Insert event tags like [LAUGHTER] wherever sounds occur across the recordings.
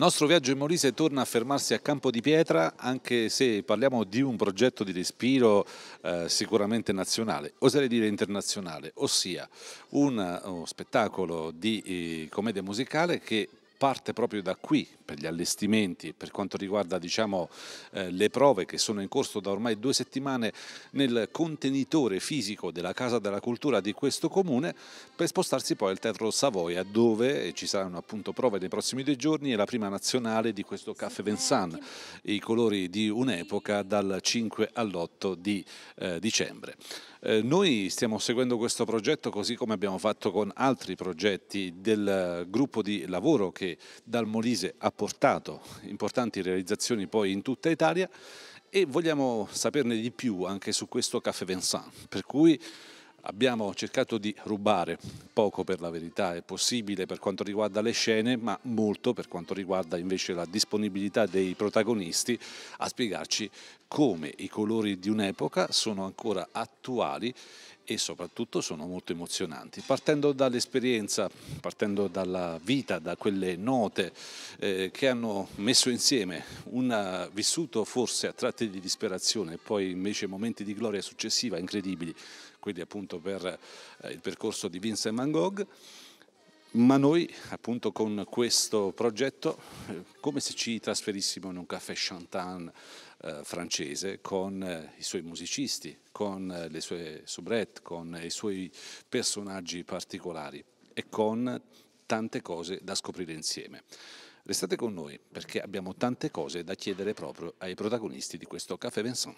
nostro viaggio in Molise torna a fermarsi a Campo di Pietra, anche se parliamo di un progetto di respiro eh, sicuramente nazionale, oserei dire internazionale, ossia un, eh, uno spettacolo di eh, commedia musicale che parte proprio da qui per gli allestimenti, per quanto riguarda diciamo, eh, le prove che sono in corso da ormai due settimane nel contenitore fisico della Casa della Cultura di questo comune, per spostarsi poi al Teatro Savoia dove ci saranno appunto prove nei prossimi due giorni e la prima nazionale di questo Caffè Vensan, i colori di un'epoca dal 5 all'8 di eh, dicembre. Eh, noi stiamo seguendo questo progetto così come abbiamo fatto con altri progetti del gruppo di lavoro che dal Molise ha portato importanti realizzazioni poi in tutta Italia e vogliamo saperne di più anche su questo Caffè Vincent, per cui Abbiamo cercato di rubare poco per la verità, è possibile per quanto riguarda le scene, ma molto per quanto riguarda invece la disponibilità dei protagonisti a spiegarci come i colori di un'epoca sono ancora attuali e soprattutto sono molto emozionanti. Partendo dall'esperienza, partendo dalla vita, da quelle note eh, che hanno messo insieme un vissuto forse a tratti di disperazione e poi invece momenti di gloria successiva incredibili, quelli appunto per eh, il percorso di Vincent Van Gogh, ma noi appunto con questo progetto eh, come se ci trasferissimo in un caffè chantant eh, francese con eh, i suoi musicisti, con eh, le sue soubrette, con eh, i suoi personaggi particolari e con tante cose da scoprire insieme. Restate con noi perché abbiamo tante cose da chiedere proprio ai protagonisti di questo Café Vincent.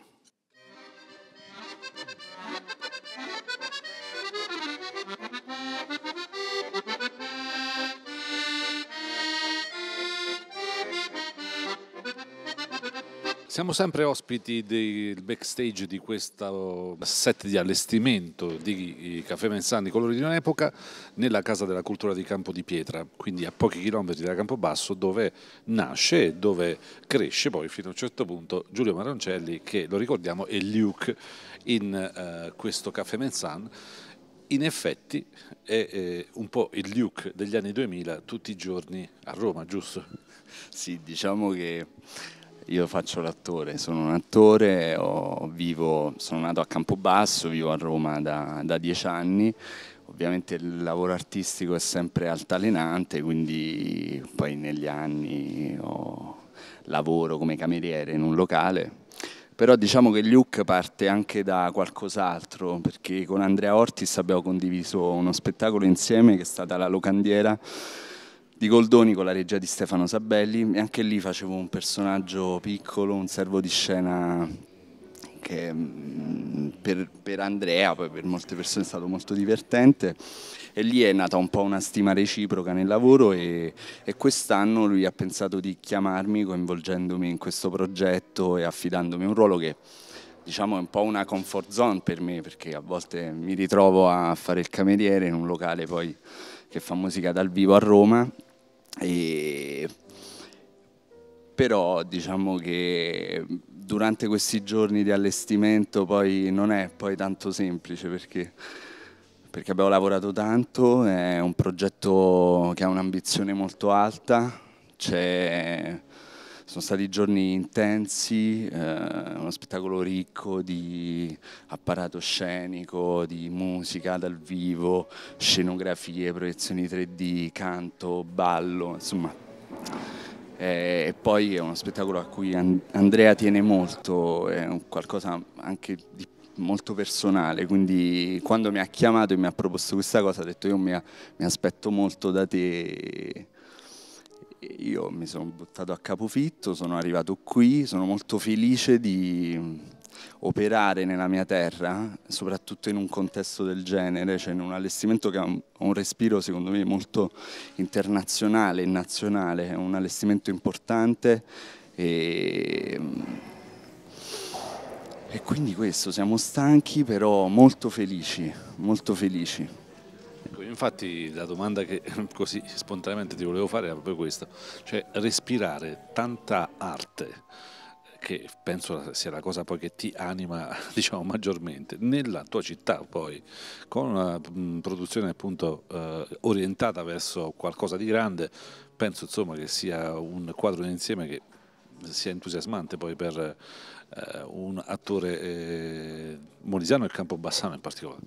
Siamo sempre ospiti del backstage di questo set di allestimento di eh, Caffè Mensani Colori di un'epoca nella Casa della Cultura di Campo di Pietra, quindi a pochi chilometri da Campobasso dove nasce e dove cresce poi fino a un certo punto Giulio Maroncelli che lo ricordiamo è Luke in uh, questo Caffè Mensan in effetti è eh, un po' il Luke degli anni 2000 tutti i giorni a Roma, giusto? Sì, diciamo che io faccio l'attore, sono un attore, ho, vivo, sono nato a Campobasso, vivo a Roma da, da dieci anni ovviamente il lavoro artistico è sempre altalenante, quindi poi negli anni lavoro come cameriere in un locale. Però diciamo che Luke parte anche da qualcos'altro, perché con Andrea Ortis abbiamo condiviso uno spettacolo insieme che è stata La Locandiera, di Goldoni con la regia di Stefano Sabelli e anche lì facevo un personaggio piccolo, un servo di scena che mm, per, per Andrea, poi per molte persone è stato molto divertente e lì è nata un po' una stima reciproca nel lavoro e, e quest'anno lui ha pensato di chiamarmi coinvolgendomi in questo progetto e affidandomi un ruolo che diciamo è un po' una comfort zone per me perché a volte mi ritrovo a fare il cameriere in un locale poi che fa musica dal vivo a Roma e però diciamo che durante questi giorni di allestimento poi non è poi tanto semplice perché, perché abbiamo lavorato tanto, è un progetto che ha un'ambizione molto alta, c'è sono stati giorni intensi, eh, uno spettacolo ricco di apparato scenico, di musica dal vivo, scenografie, proiezioni 3D, canto, ballo, insomma. Eh, e poi è uno spettacolo a cui And Andrea tiene molto, è qualcosa anche di molto personale, quindi quando mi ha chiamato e mi ha proposto questa cosa ha detto io mi, mi aspetto molto da te io mi sono buttato a capofitto, sono arrivato qui, sono molto felice di mm, operare nella mia terra, soprattutto in un contesto del genere, cioè in un allestimento che ha un, respiro secondo me molto internazionale e nazionale, è un allestimento importante e, mm, e quindi questo, siamo stanchi però molto felici, molto felici. Infatti la domanda che [LAUGHS] così spontaneamente ti volevo fare è proprio questa, cioè respirare tanta arte, che penso sia la cosa poi che ti anima [LAUGHS] diciamo maggiormente nella tua città poi con una produzione appunto eh, orientata verso qualcosa di grande penso insomma che sia un quadro d'insieme che sia entusiasmante poi per eh, un attore eh, molisano e Campobassano in particolare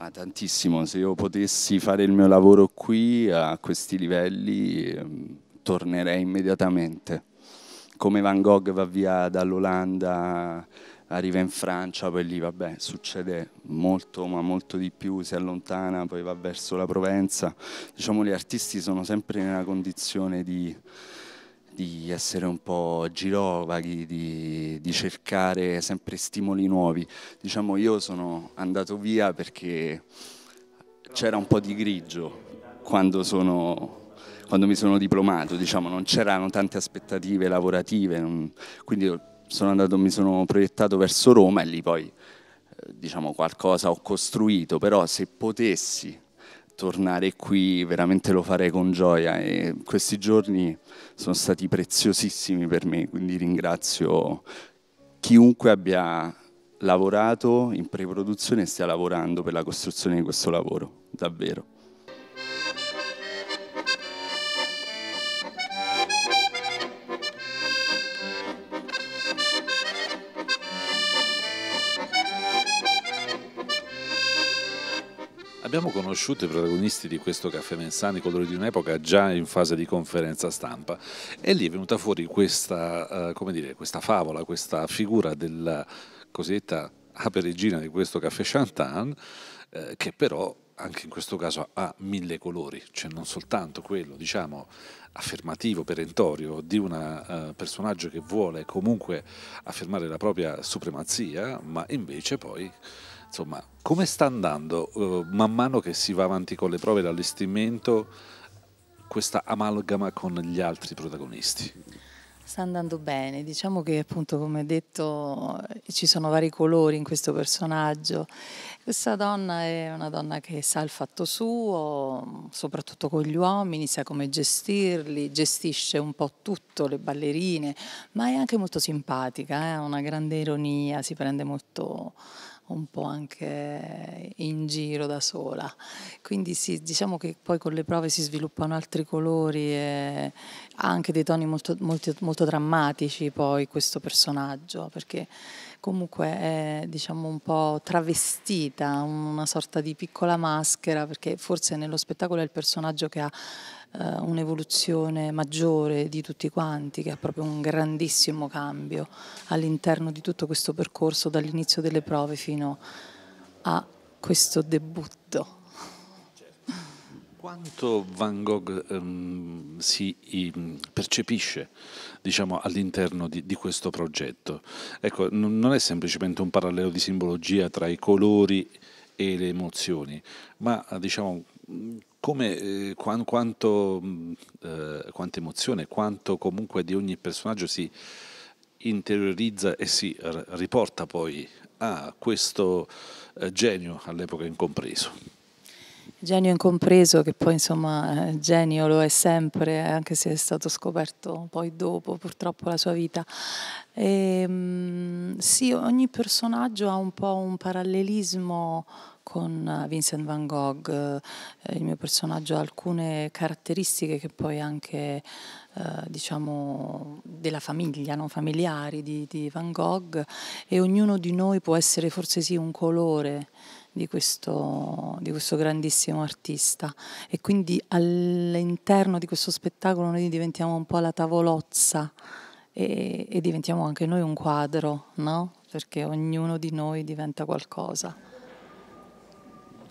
Ah, tantissimo, se io potessi fare il mio lavoro qui a questi livelli ehm, tornerei immediatamente. Come Van Gogh va via dall'Olanda, arriva in Francia, poi lì vabbè, succede molto ma molto di più, si allontana, poi va verso la Provenza. Diciamo gli artisti sono sempre nella condizione di di essere un po' girovaghi, di, di, cercare sempre stimoli nuovi. Diciamo io sono andato via perché c'era un po' di grigio quando, sono, quando mi sono diplomato, diciamo, non c'erano tante aspettative lavorative, non, quindi sono andato, mi sono proiettato verso Roma e lì poi eh, diciamo, qualcosa ho costruito, però se potessi tornare qui veramente lo farei con gioia e questi giorni sono stati preziosissimi per me, quindi ringrazio chiunque abbia lavorato in preproduzione e stia lavorando per la costruzione di questo lavoro, davvero. Abbiamo conosciuto i protagonisti di questo caffè Mensani, colori di un'epoca, già in fase di conferenza stampa e lì è venuta fuori questa, eh, dire, questa favola, questa figura della cosiddetta aperigina di questo caffè Chantan, eh, che però anche in questo caso ha mille colori, cioè non soltanto quello, diciamo, affermativo, perentorio, di un eh, personaggio che vuole comunque affermare la propria supremazia, ma invece poi Insomma, come sta andando uh, man mano che si va avanti con le prove d'allestimento questa amalgama con gli altri protagonisti? Sta andando bene, diciamo che appunto come detto ci sono vari colori in questo personaggio. Questa donna è una donna che sa il fatto suo, soprattutto con gli uomini, sa come gestirli, gestisce un po' tutto, le ballerine, ma è anche molto simpatica, eh, ha eh? una grande ironia, si prende molto un po' anche in giro da sola. Quindi sì, diciamo che poi con le prove si sviluppano altri colori e ha anche dei toni molto, molto, molto drammatici poi questo personaggio, perché comunque è diciamo un po' travestita, una sorta di piccola maschera, perché forse nello spettacolo è il personaggio che ha eh, un'evoluzione maggiore di tutti quanti, che è proprio un grandissimo cambio all'interno di tutto questo percorso dall'inizio delle prove fino a questo debutto. Quanto Van Gogh um, si um, percepisce diciamo, all'interno di, di, questo progetto? Ecco, non è semplicemente un parallelo di simbologia tra i colori e le emozioni, ma diciamo, come, eh, quanto, quanto, mm, eh, quanta emozione, quanto comunque di ogni personaggio si interiorizza e si riporta poi a questo eh, genio all'epoca incompreso. Genio incompreso che poi insomma eh, genio lo è sempre, eh, anche se è stato scoperto poi dopo purtroppo la sua vita. E, ehm, sì, ogni personaggio ha un po' un parallelismo con eh, Vincent van Gogh, eh, il mio personaggio ha alcune caratteristiche che poi anche eh, diciamo, della famiglia, no? familiari di, di, Van Gogh e ognuno di noi può essere forse sì un colore di questo, di questo grandissimo artista e quindi all'interno di questo spettacolo noi diventiamo un po' la tavolozza e, e diventiamo anche noi un quadro, no? perché ognuno di noi diventa qualcosa.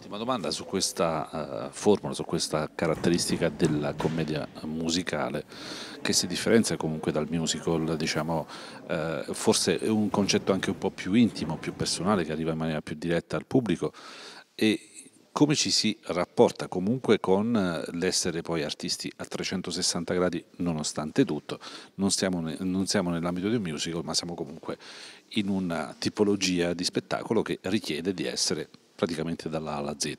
Un'ultima domanda su questa uh, formula, su questa caratteristica della commedia musicale che si differenzia comunque dal musical, diciamo, uh, forse è un concetto anche un po' più intimo, più personale, che arriva in maniera più diretta al pubblico e come ci si rapporta comunque con eh, l'essere poi artisti a 360 gradi nonostante tutto. Non siamo, non siamo nell'ambito di un musical, ma siamo comunque in una tipologia di spettacolo che richiede di essere praticamente dalla alla Z.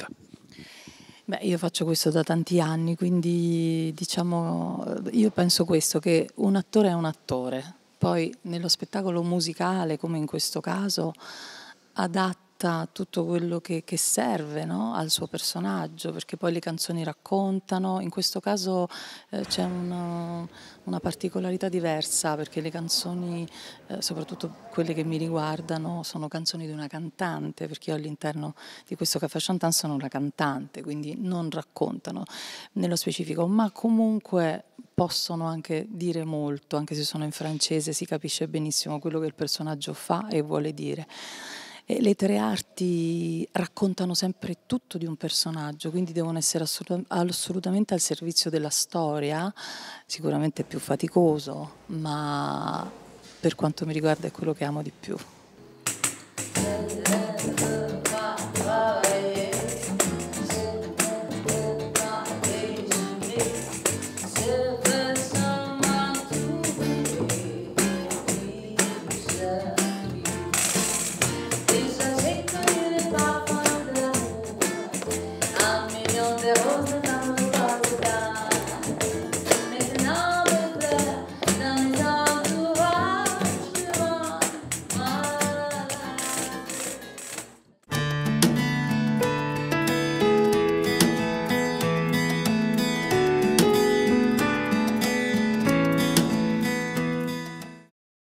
Beh, io faccio questo da tanti anni, quindi diciamo, io penso questo, che un attore è un attore, poi nello spettacolo musicale, come in questo caso, adatta adatta tutto quello che, che serve no? al suo personaggio, perché poi le canzoni raccontano, in questo caso eh, c'è una, una, particolarità diversa, perché le canzoni, eh, soprattutto quelle che mi riguardano, sono canzoni di una cantante, perché io all'interno di questo Café Chantan sono una cantante, quindi non raccontano nello specifico, ma comunque possono anche dire molto, anche se sono in francese si capisce benissimo quello che il personaggio fa e vuole dire. E le tre arti raccontano sempre tutto di un personaggio, quindi devono essere assolut assolutamente al servizio della storia, sicuramente è più faticoso, ma per quanto mi riguarda è quello che amo di più.